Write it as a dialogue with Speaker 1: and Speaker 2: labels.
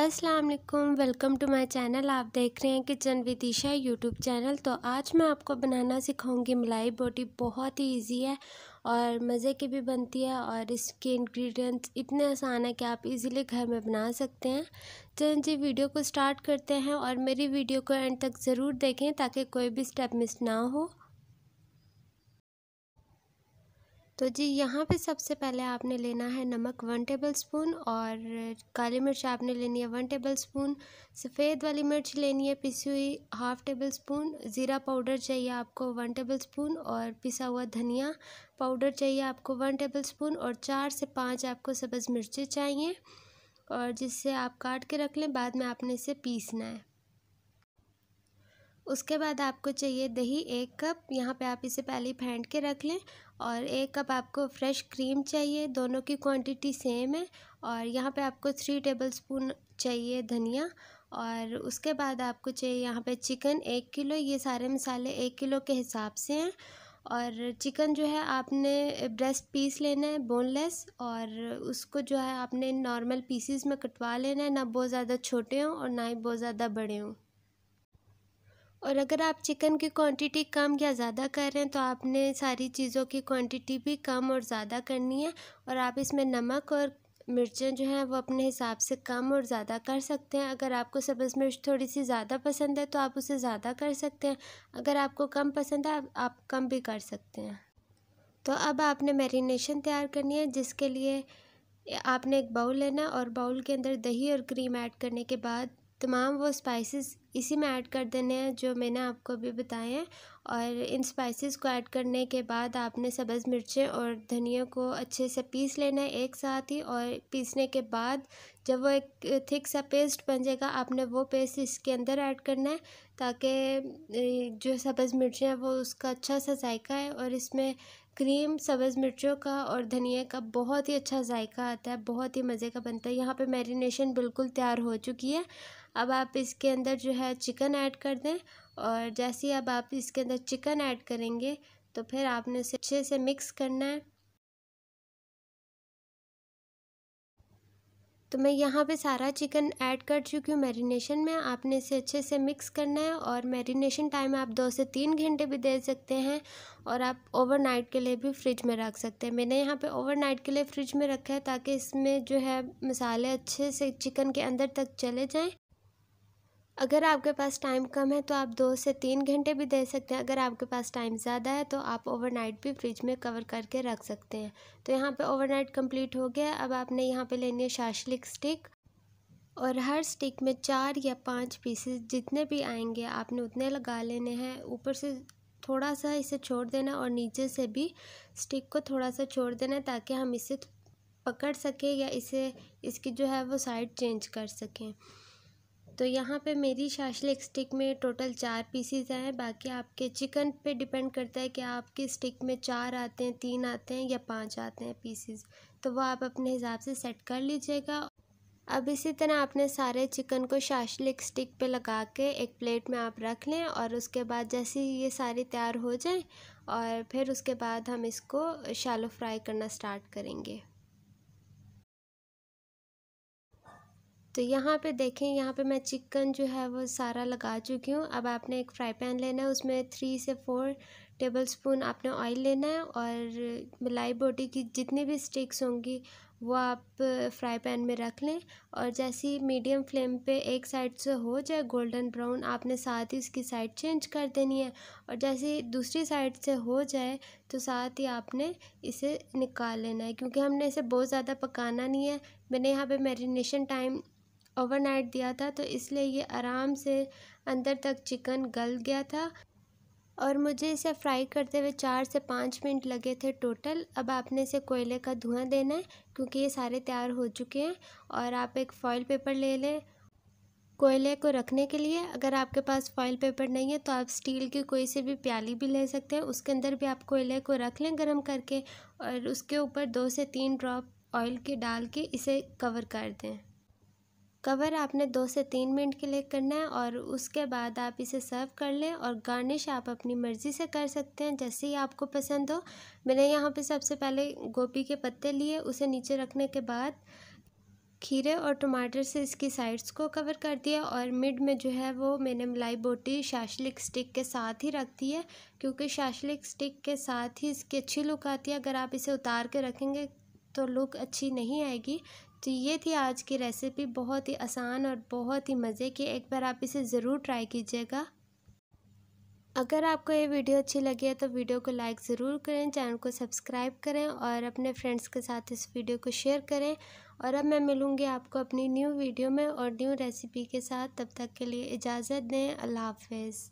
Speaker 1: अस्सलाम वालेकुम welcome to my channel आप देख रहे हैं kitchen with Isha YouTube channel तो आज मैं आपको बनाना सिखाऊंगी मलाई बोटी बहुत ही ईजी है और मज़े की भी बनती है और इसके इंग्रेडिएंट्स इतने आसान है कि आप इजीली घर में बना सकते हैं चलिए जी वीडियो को स्टार्ट करते हैं और मेरी वीडियो को एंड तक ज़रूर देखें ताकि कोई भी स्टेप मिस ना हो तो जी यहाँ पे सबसे पहले आपने लेना है नमक वन टेबल स्पून और काली मिर्च आपने लेनी है वन टेबल स्पून सफ़ेद वाली मिर्च लेनी है पिसी हुई हाफ़ टेबल स्पून ज़ीरा पाउडर चाहिए आपको वन टेबल स्पून और पिसा हुआ धनिया पाउडर चाहिए आपको वन टेबल स्पून और चार से पाँच आपको सब्ज़ मिर्चें चाहिए और जिससे आप काट के रख लें बाद में आपने इसे पीसना है उसके बाद आपको चाहिए दही एक कप यहाँ पे आप इसे पहले फेंट के रख लें और एक कप आपको फ्रेश क्रीम चाहिए दोनों की क्वांटिटी सेम है और यहाँ पे आपको थ्री टेबल स्पून चाहिए धनिया और उसके बाद आपको चाहिए यहाँ पे चिकन एक किलो ये सारे मसाले एक किलो के हिसाब से हैं और चिकन जो है आपने ब्रेस्ट पीस लेना है बोनलेस और उसको जो है आपने नॉर्मल पीसीस में कटवा लेना है ना बहुत ज़्यादा छोटे हों और ना ही बहुत ज़्यादा बड़े हों और अगर आप चिकन की क्वांटिटी कम या ज़्यादा कर रहे हैं तो आपने सारी चीज़ों की क्वांटिटी भी कम और ज़्यादा करनी है और आप इसमें नमक और मिर्चें जो हैं वो अपने हिसाब से कम और ज़्यादा कर सकते हैं अगर आपको सब्ज़ मिर्च थोड़ी सी ज़्यादा पसंद है तो आप उसे ज़्यादा कर सकते हैं अगर आपको कम पसंद है आप कम भी कर सकते हैं तो अब आपने मैरिनेशन तैयार करनी है जिसके लिए आपने एक बाउल लेना और बाउल के अंदर दही और क्रीम ऐड करने के बाद तमाम वो स्पाइसेस इसी में ऐड कर देने हैं जो मैंने आपको अभी बताए हैं और इन स्पाइसेस को ऐड करने के बाद आपने सब्ज़ मिर्चें और धनिया को अच्छे से पीस लेना है एक साथ ही और पीसने के बाद जब वो एक थिक सा पेस्ट बन जाएगा आपने वो पेस्ट इसके अंदर ऐड करना है ताकि जो सब्ज़ मिर्चें हैं वो उसका अच्छा सा जायका है और इसमें क्रीम सब्ज़ मिर्चों का और धनिया का बहुत ही अच्छा जायका आता है बहुत ही मज़े का बनता है यहाँ पे मैरिनेशन बिल्कुल तैयार हो चुकी है अब आप इसके अंदर जो है चिकन ऐड कर दें और जैसे ही अब आप इसके अंदर चिकन ऐड करेंगे तो फिर आपने इसे अच्छे से मिक्स करना है तो मैं यहाँ पे सारा चिकन ऐड कर चुकी हूँ मैरिनेशन में आपने इसे अच्छे से मिक्स करना है और मैरिनेशन टाइम आप दो से तीन घंटे भी दे सकते हैं और आप ओवरनाइट के लिए भी फ्रिज में रख सकते हैं मैंने यहाँ पे ओवरनाइट के लिए फ्रिज में रखा है ताकि इसमें जो है मसाले अच्छे से चिकन के अंदर तक चले जाएँ अगर आपके पास टाइम कम है तो आप दो से तीन घंटे भी दे सकते हैं अगर आपके पास टाइम ज़्यादा है तो आप ओवरनाइट भी फ्रिज में कवर करके रख सकते हैं तो यहाँ पे ओवरनाइट कंप्लीट हो गया अब आपने यहाँ पे लेनी है शाशलिक स्टिक और हर स्टिक में चार या पांच पीसेस जितने भी आएंगे आपने उतने लगा लेने हैं ऊपर से थोड़ा सा इसे छोड़ देना और नीचे से भी स्टिक को थोड़ा सा छोड़ देना ताकि हम इसे पकड़ सकें या इसे इसकी जो है वो साइड चेंज कर सकें तो यहाँ पे मेरी शाशलिक स्टिक में टोटल चार पीसीज हैं बाकी आपके चिकन पे डिपेंड करता है कि आपके स्टिक में चार आते हैं तीन आते हैं या पांच आते हैं पीसीज तो वो आप अपने हिसाब से सेट कर लीजिएगा अब इसी तरह आपने सारे चिकन को शाशलिक स्टिक पे लगा के एक प्लेट में आप रख लें और उसके बाद जैसे ही ये सारे तैयार हो जाए और फिर उसके बाद हम इसको शालो फ्राई करना स्टार्ट करेंगे तो यहाँ पे देखें यहाँ पे मैं चिकन जो है वो सारा लगा चुकी हूँ अब आपने एक फ्राई पैन लेना है उसमें थ्री से फोर टेबल स्पून आपने ऑयल लेना है और मलाई बोटी की जितनी भी स्टिक्स होंगी वो आप फ्राई पैन में रख लें और जैसे ही मीडियम फ्लेम पे एक साइड से हो जाए गोल्डन ब्राउन आपने साथ ही उसकी साइड चेंज कर देनी है और जैसे ही दूसरी साइड से हो जाए तो साथ ही आपने इसे निकाल लेना है क्योंकि हमने इसे बहुत ज़्यादा पकाना नहीं है मैंने यहाँ पे मैरिनेशन टाइम ओवरनाइट दिया था तो इसलिए ये आराम से अंदर तक चिकन गल गया था और मुझे इसे फ्राई करते हुए चार से पाँच मिनट लगे थे टोटल अब आपने इसे कोयले का धुआं देना है क्योंकि ये सारे तैयार हो चुके हैं और आप एक फॉइल पेपर ले लें कोयले को रखने के लिए अगर आपके पास फॉइल पेपर नहीं है तो आप स्टील की कोई से भी प्याली भी ले सकते हैं उसके अंदर भी आप कोयले को रख लें गर्म करके और उसके ऊपर दो से तीन ड्रॉप ऑयल के डाल के इसे कवर कर दें कवर आपने दो से तीन मिनट के लिए करना है और उसके बाद आप इसे सर्व कर लें और गार्निश आप अपनी मर्ज़ी से कर सकते हैं जैसे ही आपको पसंद हो मैंने यहाँ पे सबसे पहले गोभी के पत्ते लिए उसे नीचे रखने के बाद खीरे और टमाटर से इसकी साइड्स को कवर कर दिया और मिड में जो है वो मैंने मलाई बोटी शाशलिक स्टिक के साथ ही रख दी है क्योंकि शाशलिक स्टिक के साथ ही इसकी अच्छी लुक आती है अगर आप इसे उतार के रखेंगे तो लुक अच्छी नहीं आएगी तो ये थी आज की रेसिपी बहुत ही आसान और बहुत ही मज़े की एक बार आप इसे ज़रूर ट्राई कीजिएगा अगर आपको ये वीडियो अच्छी लगी है तो वीडियो को लाइक ज़रूर करें चैनल को सब्सक्राइब करें और अपने फ्रेंड्स के साथ इस वीडियो को शेयर करें और अब मैं मिलूँगी आपको अपनी न्यू वीडियो में और न्यू रेसिपी के साथ तब तक के लिए इजाज़त दें अल्लाह हाफिज़